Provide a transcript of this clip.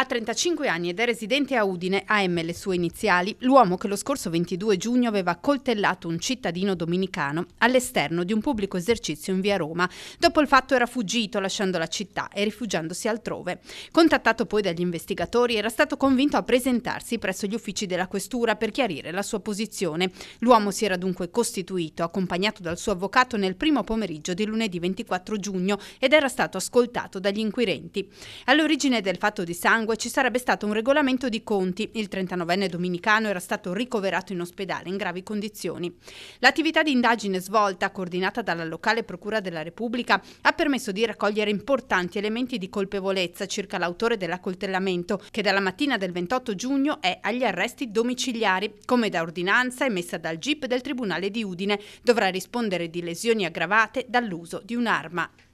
Ha 35 anni ed è residente a Udine, AM le sue iniziali, l'uomo che lo scorso 22 giugno aveva coltellato un cittadino dominicano all'esterno di un pubblico esercizio in via Roma. Dopo il fatto era fuggito lasciando la città e rifugiandosi altrove. Contattato poi dagli investigatori era stato convinto a presentarsi presso gli uffici della questura per chiarire la sua posizione. L'uomo si era dunque costituito, accompagnato dal suo avvocato nel primo pomeriggio di lunedì 24 giugno ed era stato ascoltato dagli inquirenti. All'origine del fatto di sangue sangue ci sarebbe stato un regolamento di conti. Il 39enne dominicano era stato ricoverato in ospedale in gravi condizioni. L'attività di indagine svolta, coordinata dalla locale Procura della Repubblica, ha permesso di raccogliere importanti elementi di colpevolezza circa l'autore dell'accoltellamento, che dalla mattina del 28 giugno è agli arresti domiciliari, come da ordinanza emessa dal GIP del Tribunale di Udine. Dovrà rispondere di lesioni aggravate dall'uso di un'arma.